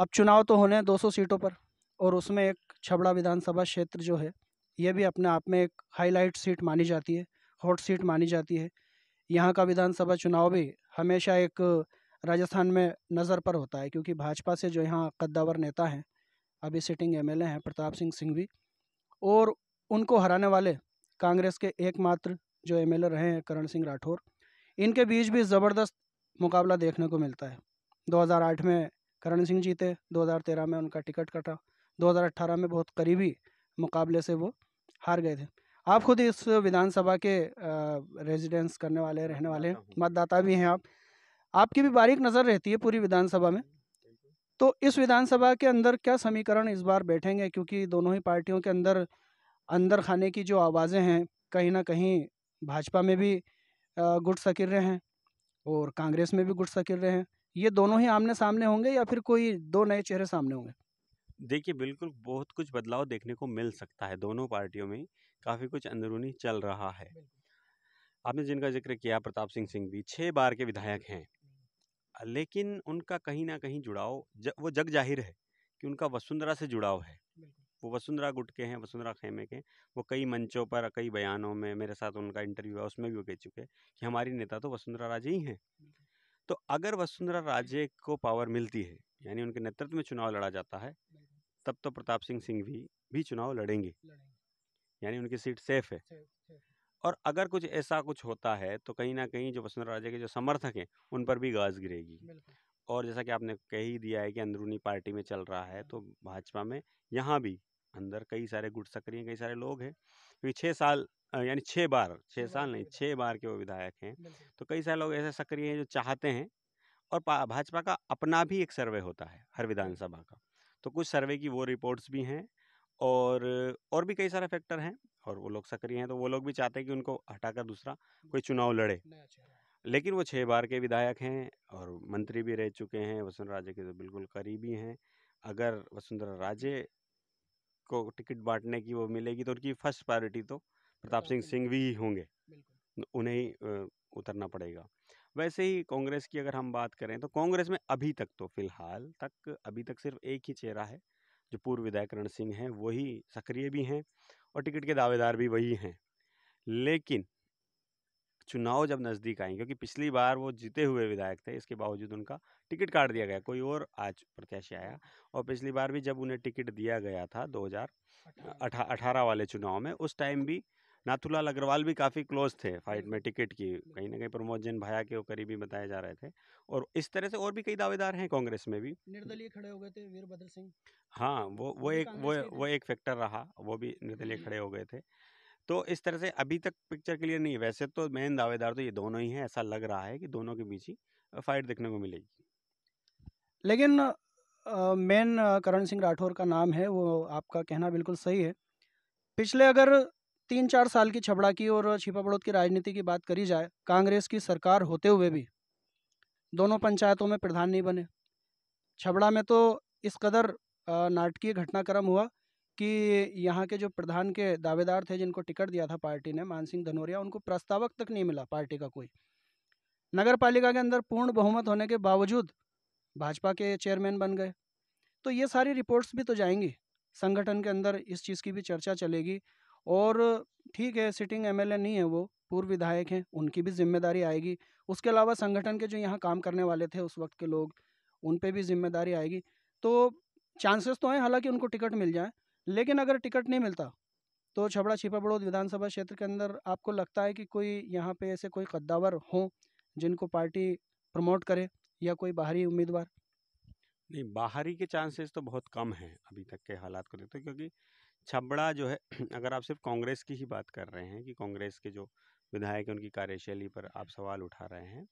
अब चुनाव तो होने हैं 200 सीटों पर और उसमें एक छबड़ा विधानसभा क्षेत्र जो है ये भी अपने आप में एक हाईलाइट सीट मानी जाती है हॉट सीट मानी जाती है यहाँ का विधानसभा चुनाव भी हमेशा एक राजस्थान में नज़र पर होता है क्योंकि भाजपा से जो यहाँ कद्दावर नेता हैं अभी सिटिंग एम हैं प्रताप सिंह सिंह भी और उनको हराने वाले कांग्रेस के एकमात्र जो एम रहे हैं करण सिंह राठौर इनके बीच भी ज़बरदस्त मुकाबला देखने को मिलता है 2008 में करण सिंह जीते 2013 में उनका टिकट कटा 2018 में बहुत करीबी मुकाबले से वो हार गए थे आप खुद इस विधानसभा के रेजिडेंस करने वाले रहने वाले मतदाता भी हैं आप आपकी भी बारीक नज़र रहती है पूरी विधानसभा में तो इस विधानसभा के अंदर क्या समीकरण इस बार बैठेंगे क्योंकि दोनों ही पार्टियों के अंदर अंदर खाने की जो आवाज़ें हैं कहीं ना कहीं भाजपा में भी गुट सकिर रहे हैं और कांग्रेस में भी गुट सकिर रहे हैं ये दोनों ही आमने सामने होंगे या फिर कोई दो नए चेहरे सामने होंगे देखिए बिल्कुल बहुत कुछ बदलाव देखने को मिल सकता है दोनों पार्टियों में काफ़ी कुछ अंदरूनी चल रहा है आपने जिनका जिक्र किया प्रताप सिंह सिंह भी छः बार के विधायक हैं लेकिन उनका कहीं ना कहीं जुड़ाव ज, वो जग जाहिर है कि उनका वसुंधरा से जुड़ाव है वो वसुंधरा गुट के हैं वसुंधरा खेमे के वो कई मंचों पर कई बयानों में मेरे साथ उनका इंटरव्यू है उसमें भी वो कह चुके हैं कि हमारी नेता तो वसुंधरा राजे ही हैं तो अगर वसुंधरा राजे को पावर मिलती है यानी उनके नेतृत्व में चुनाव लड़ा जाता है तब तो प्रताप सिंह सिंह भी भी चुनाव लड़ेंगे यानी उनकी सीट सेफ है और अगर कुछ ऐसा कुछ होता है तो कहीं ना कहीं जो वसुंधरा राजे के जो समर्थक हैं उन पर भी गाज गिरेगी और जैसा कि आपने कह ही दिया है कि अंदरूनी पार्टी में चल रहा है हाँ। तो भाजपा में यहाँ भी अंदर कई सारे गुट सक्रिय कई सारे लोग हैं क्योंकि छः साल यानी छः बार छः साल नहीं छः बार के वो विधायक हैं तो कई सारे लोग ऐसे सक्रिय हैं जो चाहते हैं और भाजपा का अपना भी एक सर्वे होता है हर विधानसभा का तो कुछ सर्वे की वो रिपोर्ट्स भी हैं और और भी कई सारे फैक्टर हैं और वो लोग सक्रिय हैं तो वो लोग भी चाहते हैं कि उनको हटाकर दूसरा कोई चुनाव लड़े लेकिन वो छः बार के विधायक हैं और मंत्री भी रह चुके हैं वसुंधरा राजे के तो बिल्कुल करीबी हैं अगर वसुंधरा राजे को टिकट बांटने की वो मिलेगी तो उनकी फर्स्ट प्रायोरिटी तो प्रताप सिंह सिंह भी होंगे उन्हें ही उतरना पड़ेगा वैसे ही कांग्रेस की अगर हम बात करें तो कांग्रेस में अभी तक तो फिलहाल तक अभी तक सिर्फ एक ही चेहरा है जो पूर्व विधायक रण सिंह हैं वही सक्रिय भी हैं और टिकट के दावेदार भी वही हैं लेकिन चुनाव जब नज़दीक आए क्योंकि पिछली बार वो जीते हुए विधायक थे इसके बावजूद उनका टिकट काट दिया गया कोई और आज प्रत्याशी आया हाँ। और पिछली बार भी जब उन्हें टिकट दिया गया था हज़ार अठा, वाले चुनाव में उस टाइम भी नाथुलाल अग्रवाल भी काफ़ी क्लोज थे फाइट में टिकट की कहीं ना कहीं प्रमोद जैन भाया के करीबी बताए जा रहे थे और इस तरह से और भी कई दावेदार हैं कांग्रेस में भी निर्दलीय खड़े हो गए थे वीरभद्र सिंह हाँ वो वो एक वो वो एक फैक्टर रहा वो भी निर्दलीय खड़े हम्म। हो गए थे तो इस तरह से अभी तक पिक्चर क्लियर नहीं है वैसे तो मेन दावेदार तो ये दोनों ही हैं ऐसा लग रहा है कि दोनों के बीच ही फाइट देखने को मिलेगी लेकिन मेन करण सिंह राठौर का नाम है वो आपका कहना बिल्कुल सही है पिछले अगर तीन चार साल की छबड़ा की और छिपा बड़ोद की राजनीति की बात करी जाए कांग्रेस की सरकार होते हुए भी दोनों पंचायतों में प्रधान नहीं बने छबड़ा में तो इस कदर नाटकीय घटनाक्रम हुआ कि यहाँ के जो प्रधान के दावेदार थे जिनको टिकट दिया था पार्टी ने मान सिंह उनको प्रस्तावक तक नहीं मिला पार्टी का कोई नगर पालिका के अंदर पूर्ण बहुमत होने के बावजूद भाजपा के चेयरमैन बन गए तो ये सारी रिपोर्ट्स भी तो जाएंगी संगठन के अंदर इस चीज़ की भी चर्चा चलेगी और ठीक है सिटिंग एम नहीं है वो पूर्व विधायक हैं उनकी भी जिम्मेदारी आएगी उसके अलावा संगठन के जो यहाँ काम करने वाले थे उस वक्त के लोग उन पर भी जिम्मेदारी आएगी तो चांसेस तो हैं हालांकि उनको टिकट मिल जाए लेकिन अगर टिकट नहीं मिलता तो छबड़ा छिपा बड़ौद विधानसभा क्षेत्र के अंदर आपको लगता है कि कोई यहाँ पे ऐसे कोई कद्दावर हों जिनको पार्टी प्रमोट करे या कोई बाहरी उम्मीदवार नहीं बाहरी के चांसेस तो बहुत कम हैं अभी तक के हालात को देखते क्योंकि छबड़ा जो है अगर आप सिर्फ कांग्रेस की ही बात कर रहे हैं कि कांग्रेस के जो विधायक हैं उनकी कार्यशैली पर आप सवाल उठा रहे हैं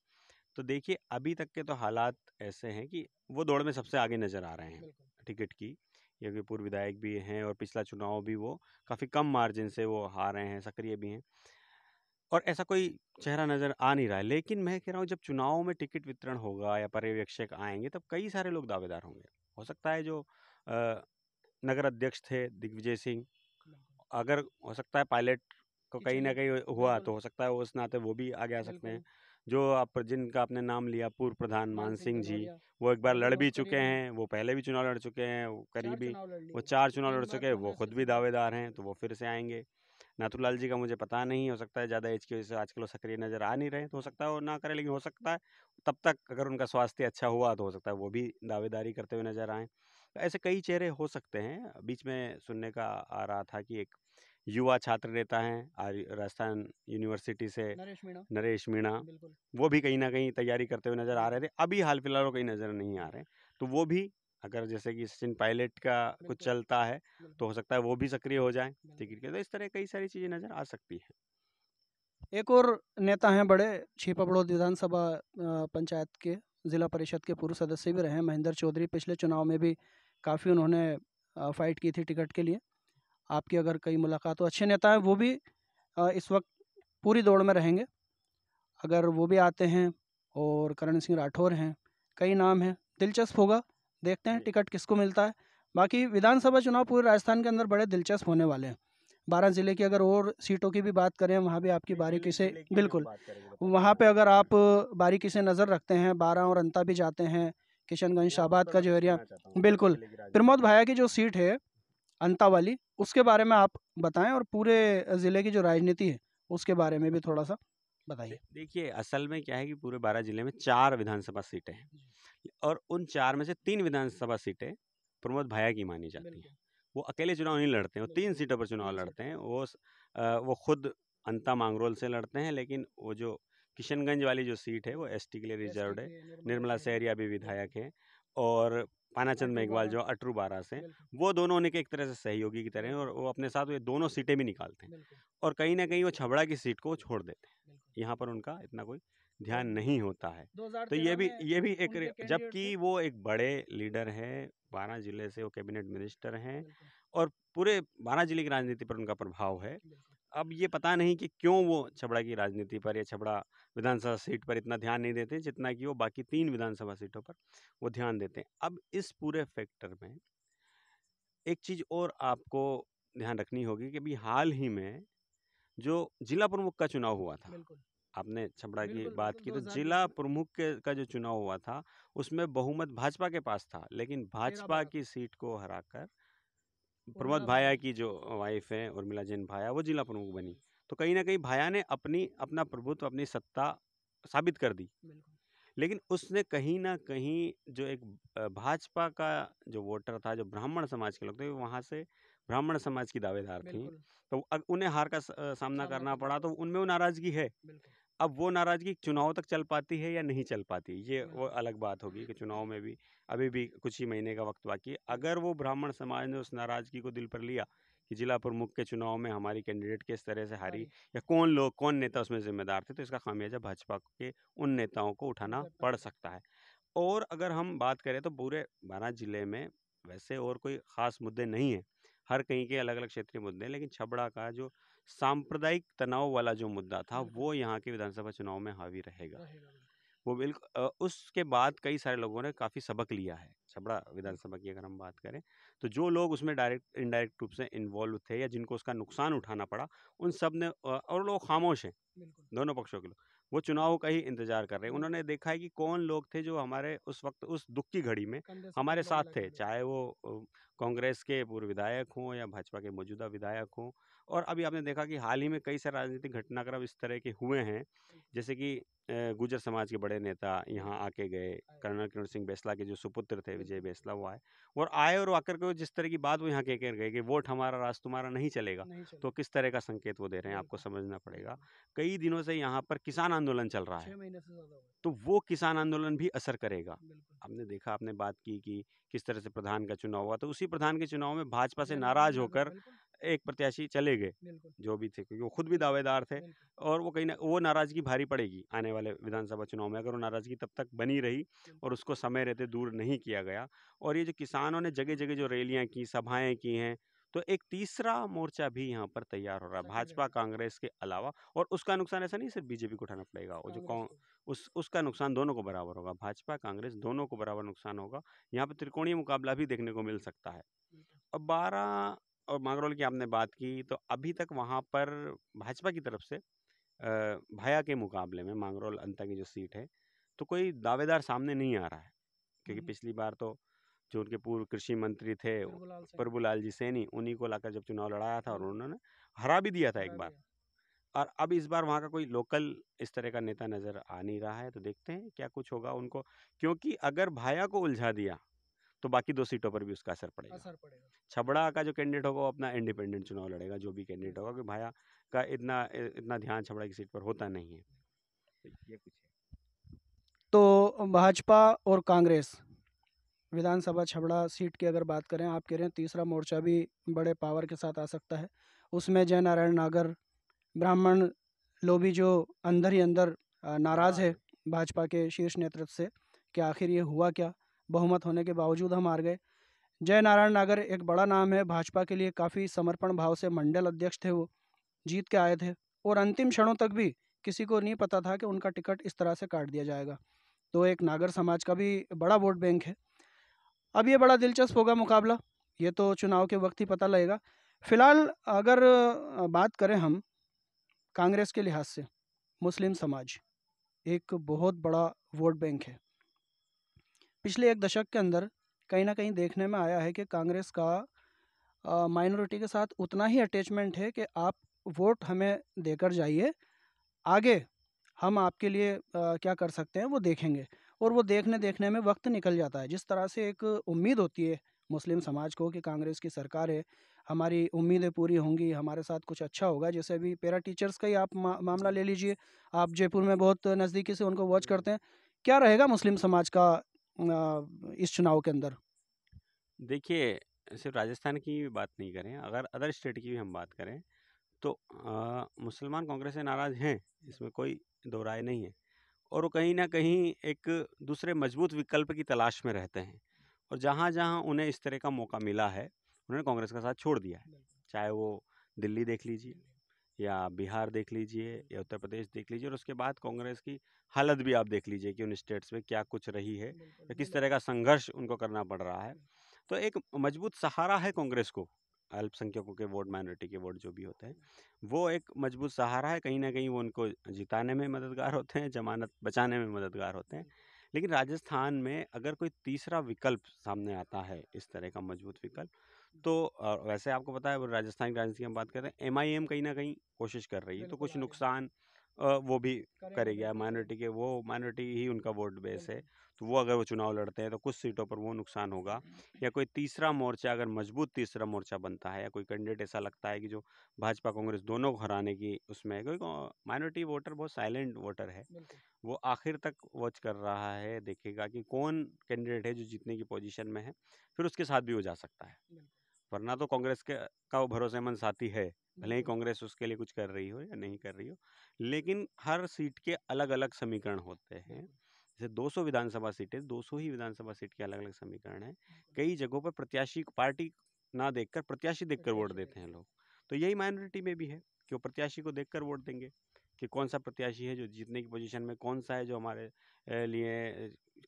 तो देखिए अभी तक के तो हालात ऐसे हैं कि वो दौड़ में सबसे आगे नज़र आ रहे हैं टिकट की क्योंकि पूर्व विधायक भी हैं और पिछला चुनाव भी वो काफ़ी कम मार्जिन से वो हारे हैं सक्रिय भी हैं और ऐसा कोई चेहरा नज़र आ नहीं रहा है लेकिन मैं कह रहा हूँ जब चुनाव में टिकट वितरण होगा या पर्यवेक्षक आएंगे तब कई सारे लोग दावेदार होंगे हो सकता है जो नगर अध्यक्ष थे दिग्विजय सिंह अगर हो सकता है पायलट को कहीं ना कहीं हुआ तो हो सकता है उस नाते वो भी आगे आ सकते हैं जो आप जिनका आपने नाम लिया पूर्व प्रधान मान सिंह जी वो एक बार लड़ भी चुके हैं वो पहले भी चुनाव लड़ चुके हैं करीबी वो चार चुनाव लड़ चुके हैं वो खुद भी दावेदार हैं तो वो फिर से आएंगे नाथूलाल जी का मुझे पता नहीं हो सकता है ज़्यादा एज की वजह से आजकल वो सक्रिय नज़र आ नहीं रहे तो हो सकता है वो ना करें लेकिन हो सकता है तब तक अगर उनका स्वास्थ्य अच्छा हुआ तो हो सकता है वो भी दावेदारी करते हुए नज़र आएँ ऐसे कई चेहरे हो सकते हैं बीच में सुनने का आ रहा था कि एक युवा छात्र नेता हैं राजस्थान यूनिवर्सिटी से नरेश मीणा नरेश मीणा वो भी कहीं ना कहीं तैयारी करते हुए नज़र आ रहे थे अभी हाल फिलहाल वो कहीं नज़र नहीं आ रहे तो वो भी अगर जैसे कि सचिन पायलट का कुछ चलता है तो हो सकता है वो भी सक्रिय हो जाए टिकट के तो इस तरह कई सारी चीज़ें नज़र आ सकती हैं एक और नेता हैं बड़े छिपापड़ोद विधानसभा पंचायत के ज़िला परिषद के पूर्व सदस्य भी रहे महेंद्र चौधरी पिछले चुनाव में भी काफ़ी उन्होंने फाइट की थी टिकट के लिए आपकी अगर कई मुलाकात हो अच्छे नेता हैं वो भी इस वक्त पूरी दौड़ में रहेंगे अगर वो भी आते हैं और करण सिंह राठौर हैं कई नाम हैं दिलचस्प होगा देखते हैं टिकट किसको मिलता है बाकी विधानसभा चुनाव पूरे राजस्थान के अंदर बड़े दिलचस्प होने वाले हैं बारह ज़िले की अगर और सीटों की भी बात करें वहाँ भी आपकी बारीकी से बिल्कुल वहाँ पे अगर आप बारीकी से नज़र रखते हैं बारह और अंता भी जाते हैं किशनगंज शाहबाद का जो एरिया बिल्कुल प्रमोद भाया की जो सीट है अंतावाली उसके बारे में आप बताएं और पूरे ज़िले की जो राजनीति है उसके बारे में भी थोड़ा सा बताइए देखिए असल में क्या है कि पूरे बारह जिले में चार विधानसभा सीटें हैं और उन चार में से तीन विधानसभा सीटें प्रमोद भाया की मानी जाती हैं वो अकेले चुनाव नहीं लड़ते हैं वो तीन सीटों पर चुनाव लड़ते हैं वो वो खुद अंता मांगरोल से लड़ते हैं लेकिन वो जो किशनगंज वाली जो सीट है वो एसटी के लिए रिजर्व है निर्मला सहरिया भी विधायक हैं और पानाचंद मेघवाल जो अटरू बारा से वो दोनों उनके एक तरह से सहयोगी की तरह हैं और वो अपने साथ ये दोनों सीटें भी निकालते हैं और कहीं ना कहीं वो छबड़ा की सीट को छोड़ देते हैं यहाँ पर उनका इतना कोई ध्यान नहीं होता है तो ये भी ये भी एक जबकि वो एक बड़े लीडर हैं बारह जिले से वो कैबिनेट मिनिस्टर हैं और पूरे बारह जिले की राजनीति पर उनका प्रभाव है अब ये पता नहीं कि क्यों वो छबड़ा की राजनीति पर या छबड़ा विधानसभा सीट पर इतना ध्यान नहीं देते जितना कि वो बाकी तीन विधानसभा सीटों पर वो ध्यान देते हैं अब इस पूरे फैक्टर में एक चीज़ और आपको ध्यान रखनी होगी कि अभी हाल ही में जो जिला प्रमुख का चुनाव हुआ था आपने छपड़ा की बात की तो जिला प्रमुख के का जो चुनाव हुआ था उसमें बहुमत भाजपा के पास था लेकिन भाजपा की सीट को हराकर प्रमोद हाँ। भाया की जो वाइफ है उर्मिला जैन भाया वो जिला प्रमुख बनी तो कहीं ना कहीं भाया ने अपनी अपना प्रभुत्व अपनी सत्ता साबित कर दी लेकिन उसने कहीं ना कहीं जो एक भाजपा का जो वोटर था जो ब्राह्मण समाज के लोग थे वहाँ से ब्राह्मण समाज की दावेदार थी तो उन्हें हार का सामना करना पड़ा तो उनमें वो नाराज़गी है अब वो नाराज़गी चुनाव तक चल पाती है या नहीं चल पाती ये वो हाँ। अलग बात होगी कि चुनाव में भी अभी भी कुछ ही महीने का वक्त बाकी अगर वो ब्राह्मण समाज ने उस नाराज़गी को दिल पर लिया कि जिला प्रमुख के चुनाव में हमारी कैंडिडेट किस तरह से हारी हाँ। या कौन लोग कौन नेता उसमें जिम्मेदार थे तो इसका खामियाजा भाजपा के उन नेताओं को उठाना पड़ सकता है और अगर हम बात करें तो पूरे बारह जिले में वैसे और कोई ख़ास मुद्दे नहीं हैं हर कहीं के अलग अलग क्षेत्रीय मुद्दे हैं लेकिन छबड़ा का जो सांप्रदायिक तनाव वाला जो मुद्दा था वो यहाँ के विधानसभा चुनाव में हावी रहेगा वो बिल्कुल उसके बाद कई सारे लोगों ने काफ़ी सबक लिया है छबड़ा विधानसभा की अगर हम बात करें तो जो लोग उसमें डायरेक्ट इनडायरेक्ट रूप से इन्वॉल्व थे या जिनको उसका नुकसान उठाना पड़ा उन सब ने और लोग खामोश हैं दोनों पक्षों के लोग वो चुनाव का ही इंतजार कर रहे हैं उन्होंने देखा है कि कौन लोग थे जो हमारे उस वक्त उस दुख की घड़ी में हमारे साथ थे चाहे वो कांग्रेस के पूर्व विधायक हों या भाजपा के मौजूदा विधायक हों और अभी आपने देखा कि हाल ही में कई सारे राजनीतिक घटनाक्रम इस तरह के हुए हैं जैसे कि गुजर समाज के बड़े नेता यहाँ आके गए कर्नल किरण सिंह बैसला के जो सुपुत्र थे विजय बैसला वो आए और आए और आकर के जिस तरह की बात वो यहाँ कह कर गए कि वोट हमारा राज तुम्हारा नहीं चलेगा नहीं चले। तो किस तरह का संकेत वो दे रहे हैं आपको समझना पड़ेगा कई दिनों से यहाँ पर किसान आंदोलन चल रहा है तो वो किसान आंदोलन भी असर करेगा आपने देखा आपने बात की कि किस तरह से प्रधान का चुनाव हुआ तो उसी प्रधान के चुनाव में भाजपा से नाराज होकर एक प्रत्याशी चले गए जो भी थे क्योंकि वो खुद भी दावेदार थे और वो कहीं ना वो नाराज़गी भारी पड़ेगी आने वाले विधानसभा चुनाव में अगर वो नाराज़गी तब तक बनी रही और उसको समय रहते दूर नहीं किया गया और ये जो किसानों ने जगह जगह जो रैलियाँ की सभाएँ की हैं तो एक तीसरा मोर्चा भी यहाँ पर तैयार हो रहा है भाजपा कांग्रेस के अलावा और उसका नुकसान ऐसा नहीं सिर्फ बीजेपी को उठाना पड़ेगा वो जो कौन उस उसका नुकसान दोनों को बराबर होगा भाजपा कांग्रेस दोनों को बराबर नुकसान होगा यहाँ पर त्रिकोणीय मुकाबला भी देखने को मिल सकता है और बारह और मांगरोल की आपने बात की तो अभी तक वहाँ पर भाजपा की तरफ से भाया के मुकाबले में मांगरोल अंता की जो सीट है तो कोई दावेदार सामने नहीं आ रहा है क्योंकि हम्म। पिछली बार तो जो उनके पूर्व कृषि मंत्री थे प्रभुलाल जी सैनी उन्हीं को लाकर जब चुनाव लड़ाया था और हाँ। उन्होंने हरा भी दिया था एक बार और अब इस बार वहाँ का कोई लोकल इस तरह का नेता नज़र आ नहीं रहा है तो देखते हैं क्या कुछ होगा उनको क्योंकि अगर भाया को उलझा दिया तो बाकी दो सीटों पर भी उसका असर पड़ेगा असर पड़ेगा छबड़ा का जो कैंडिडेट होगा वो अपना इंडिपेंडेंट चुनाव लड़ेगा जो भी कैंडिडेट होगा क्योंकि भाया का इतना इतना ध्यान छबड़ा की सीट पर होता नहीं है तो ये कुछ है तो भाजपा और कांग्रेस विधानसभा छबड़ा सीट की अगर बात करें आप कह रहे हैं तीसरा मोर्चा भी बड़े पावर के साथ आ सकता है उसमें जयनारायण नागर ब्राह्मण लोभी जो अंदर ही अंदर नाराज़ है हाँ। भाजपा के शीर्ष नेतृत्व से कि आखिर ये हुआ क्या बहुमत होने के बावजूद हम हार गए जय नारायण नागर एक बड़ा नाम है भाजपा के लिए काफ़ी समर्पण भाव से मंडल अध्यक्ष थे वो जीत के आए थे और अंतिम क्षणों तक भी किसी को नहीं पता था कि उनका टिकट इस तरह से काट दिया जाएगा तो एक नागर समाज का भी बड़ा वोट बैंक है अब ये बड़ा दिलचस्प होगा मुकाबला ये तो चुनाव के वक्त ही पता लगेगा फिलहाल अगर बात करें हम कांग्रेस के लिहाज से मुस्लिम समाज एक बहुत बड़ा वोट बैंक है पिछले एक दशक के अंदर कहीं ना कहीं देखने में आया है कि कांग्रेस का माइनॉरिटी के साथ उतना ही अटैचमेंट है कि आप वोट हमें देकर जाइए आगे हम आपके लिए आ, क्या कर सकते हैं वो देखेंगे और वो देखने देखने में वक्त निकल जाता है जिस तरह से एक उम्मीद होती है मुस्लिम समाज को कि कांग्रेस की सरकार है हमारी उम्मीदें पूरी होंगी हमारे साथ कुछ अच्छा होगा जैसे अभी पैरा टीचर्स का ही आप मा, मामला ले लीजिए आप जयपुर में बहुत नज़दीकी से उनको वॉच करते हैं क्या रहेगा मुस्लिम समाज का इस चुनाव के अंदर देखिए सिर्फ राजस्थान की बात नहीं करें अगर अदर स्टेट की भी हम बात करें तो मुसलमान कांग्रेस से नाराज़ हैं इसमें कोई दो राय नहीं है और वो कहीं ना कहीं एक दूसरे मजबूत विकल्प की तलाश में रहते हैं और जहाँ जहाँ उन्हें इस तरह का मौका मिला है उन्होंने कांग्रेस का साथ छोड़ दिया है चाहे वो दिल्ली देख लीजिए या बिहार देख लीजिए या उत्तर प्रदेश देख लीजिए और उसके बाद कांग्रेस की हालत भी आप देख लीजिए कि उन स्टेट्स में क्या कुछ रही है या किस तरह का संघर्ष उनको करना पड़ रहा है तो एक मजबूत सहारा है कांग्रेस को अल्पसंख्यकों के वोट माइनॉरिटी के वोट जो भी होते हैं वो एक मजबूत सहारा है कहीं ना कहीं वो उनको जिताने में मददगार होते हैं जमानत बचाने में मददगार होते हैं लेकिन राजस्थान में अगर कोई तीसरा विकल्प सामने आता है इस तरह का मजबूत विकल्प तो वैसे आपको पता है राजस्थान की राजनीति की हम बात कर रहे हैं एम आई एम कहीं ना कहीं कोशिश कर रही है तो कुछ नुकसान वो भी करेगी माइनॉरिटी के वो माइनॉरिटी ही उनका वोट बेस है तो वो अगर वो चुनाव लड़ते हैं तो कुछ सीटों पर वो नुकसान होगा या कोई तीसरा मोर्चा अगर मजबूत तीसरा मोर्चा बनता है या कोई कैंडिडेट ऐसा लगता है कि जो भाजपा कांग्रेस दोनों को हराने की उसमें क्योंकि माइनॉरिटी वोटर बहुत साइलेंट वोटर है वो आखिर तक वॉच कर रहा है देखेगा कि कौन कैंडिडेट है जो जीतने की पोजिशन में है फिर उसके साथ भी वो जा सकता है वरना तो कांग्रेस के का भरोसेमंद साथी है भले ही कांग्रेस उसके लिए कुछ कर रही हो या नहीं कर रही हो लेकिन हर सीट के अलग अलग समीकरण होते हैं जैसे 200 विधानसभा सीटें 200 ही विधानसभा सीट के अलग अलग समीकरण हैं कई जगहों पर प्रत्याशी पार्टी ना देखकर प्रत्याशी देखकर वोट देते हैं लोग तो यही माइनॉरिटी में भी है कि वो प्रत्याशी को देखकर वोट देंगे कि कौन सा प्रत्याशी है जो जीतने की पोजीशन में कौन सा है जो हमारे लिए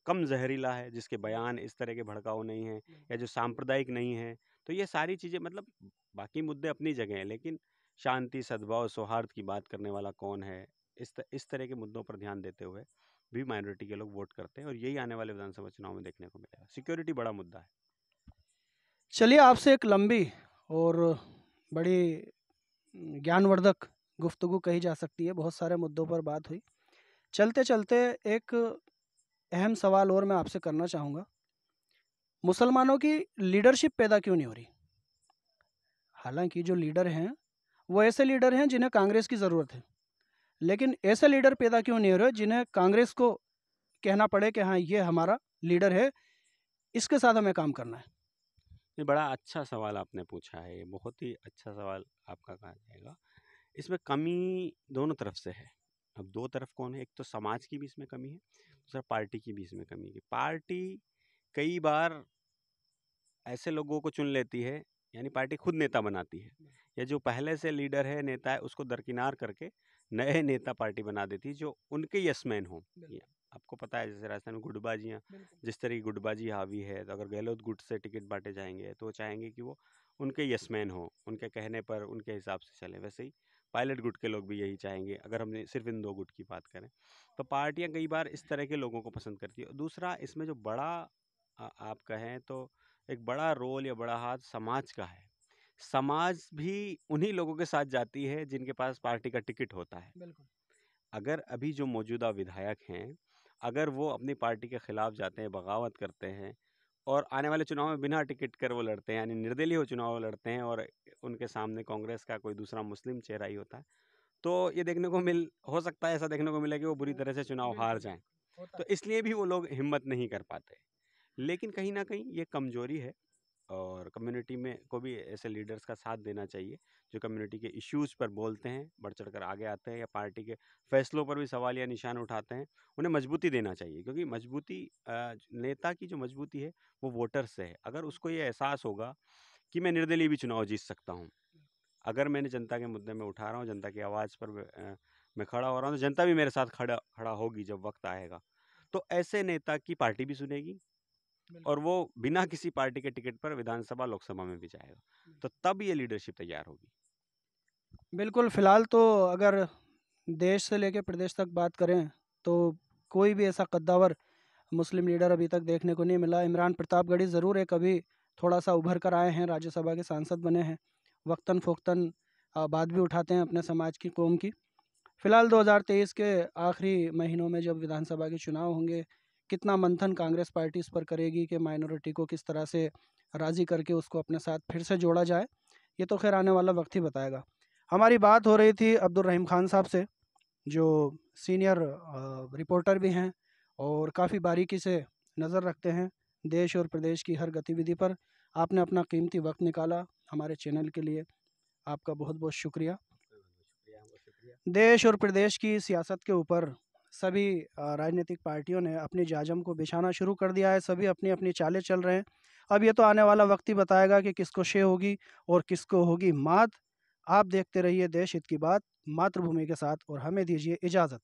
कम जहरीला है जिसके बयान इस तरह के भड़काऊ नहीं है या जो सांप्रदायिक नहीं है तो ये सारी चीज़ें मतलब बाकी मुद्दे अपनी जगह हैं लेकिन शांति सद्भाव सौहार्द की बात करने वाला कौन है इस त, इस तरह के मुद्दों पर ध्यान देते हुए भी माइनॉरिटी के लोग वोट करते हैं और यही आने वाले विधानसभा चुनाव में देखने को मिलेगा सिक्योरिटी बड़ा मुद्दा है चलिए आपसे एक लंबी और बड़ी ज्ञानवर्धक गुफ्तगु कही जा सकती है बहुत सारे मुद्दों पर बात हुई चलते चलते एक अहम सवाल और मैं आपसे करना चाहूँगा मुसलमानों की लीडरशिप पैदा क्यों नहीं हो रही हालांकि जो लीडर हैं वो ऐसे लीडर हैं जिन्हें कांग्रेस की ज़रूरत है लेकिन ऐसे लीडर पैदा क्यों नहीं हो रहे जिन्हें कांग्रेस को कहना पड़े कि हाँ ये हमारा लीडर है इसके साथ हमें काम करना है ये बड़ा अच्छा सवाल आपने पूछा है बहुत ही अच्छा सवाल आपका कहा जाएगा इसमें कमी दोनों तरफ से है अब दो तरफ कौन है एक तो समाज की भी इसमें कमी है दूसरा पार्टी की भी इसमें कमी की पार्टी कई बार ऐसे लोगों को चुन लेती है यानी पार्टी खुद नेता बनाती है या जो पहले से लीडर है नेता है उसको दरकिनार करके नए नेता पार्टी बना देती है जो उनके यसमैन हों आपको पता है जैसे राजस्थान में गुटबाजियाँ जिस तरह की गुटबाजी हावी है तो अगर गहलोत गुट से टिकट बांटे जाएंगे तो चाहेंगे कि वो उनके यसमैन हों उनके कहने पर उनके हिसाब से चले वैसे ही पायलट गुट के लोग भी यही चाहेंगे अगर हमने सिर्फ इन दो गुट की बात करें तो पार्टियाँ कई बार इस तरह के लोगों को पसंद करती है दूसरा इसमें जो बड़ा आप कहें तो एक बड़ा रोल या बड़ा हाथ समाज का है समाज भी उन्हीं लोगों के साथ जाती है जिनके पास पार्टी का टिकट होता है बिल्कुल अगर अभी जो मौजूदा विधायक हैं अगर वो अपनी पार्टी के ख़िलाफ़ जाते हैं बगावत करते हैं और आने वाले चुनाव में बिना टिकट कर वो लड़ते हैं यानी निर्दलीय हो चुनाव लड़ते हैं और उनके सामने कांग्रेस का कोई दूसरा मुस्लिम चेहरा ही होता है तो ये देखने को मिल हो सकता है ऐसा देखने को मिला कि वो बुरी तरह से चुनाव हार जाए तो इसलिए भी वो लोग हिम्मत नहीं कर पाते लेकिन कहीं ना कहीं ये कमजोरी है और कम्युनिटी में को भी ऐसे लीडर्स का साथ देना चाहिए जो कम्युनिटी के इश्यूज़ पर बोलते हैं बढ़ चढ़ कर आगे आते हैं या पार्टी के फैसलों पर भी सवाल या निशान उठाते हैं उन्हें मजबूती देना चाहिए क्योंकि मजबूती नेता की जो मजबूती है वो वोटर्स से है अगर उसको ये एहसास होगा कि मैं निर्दलीय भी चुनाव जीत सकता हूँ अगर मैंने जनता के मुद्दे में उठा रहा हूँ जनता की आवाज़ पर मैं खड़ा हो रहा हूँ तो जनता भी मेरे साथ खड़ा खड़ा होगी जब वक्त आएगा तो ऐसे नेता की पार्टी भी सुनेगी और वो बिना किसी पार्टी के टिकट पर विधानसभा लोकसभा में भी जाएगा तो तब ये लीडरशिप तैयार होगी बिल्कुल, फ़िलहाल तो अगर देश से लेकर प्रदेश तक बात करें, तो कोई भी ऐसा कद्दावर मुस्लिम लीडर अभी तक देखने को नहीं मिला। इमरान प्रतापगढ़ी ज़रूर एक अभी थोड़ा-सा उभर कर आए हैं, राज्यसभा के सांसद बने हैं। वक़्तन-फ़ोक़्तन बात भी उठाते हैं अपने समाज की, कौम की। फ़िलहाल 2023 के आखिरी महीनों में जब विधानसभा के चुनाव होंगे, कितना मंथन कांग्रेस पार्टी इस पर करेगी कि माइनॉरिटी को किस तरह से राज़ी करके उसको अपने साथ फिर से जोड़ा जाए, ये तो ख़ैर आने वाला वक़्त ही बताएगा। हमारी बात हो रही थी रहीम ख़ान साहब से जो सीनियर रिपोर्टर भी हैं और काफ़ी बारीकी से नज़र रखते हैं देश और प्रदेश की हर गतिविधि पर आपने अपना कीमती वक्त निकाला हमारे चैनल के लिए आपका बहुत बहुत शुक्रिया देश और प्रदेश की सियासत के ऊपर सभी राजनीतिक पार्टियों ने अपने जाजम को बिछाना शुरू कर दिया है सभी अपनी अपनी चालें चल रहे हैं अब ये तो आने वाला वक्त ही बताएगा कि किसको शे होगी और किसको होगी मात आप देखते रहिए देश हित की बात मातृभूमि के साथ और हमें दीजिए इजाज़त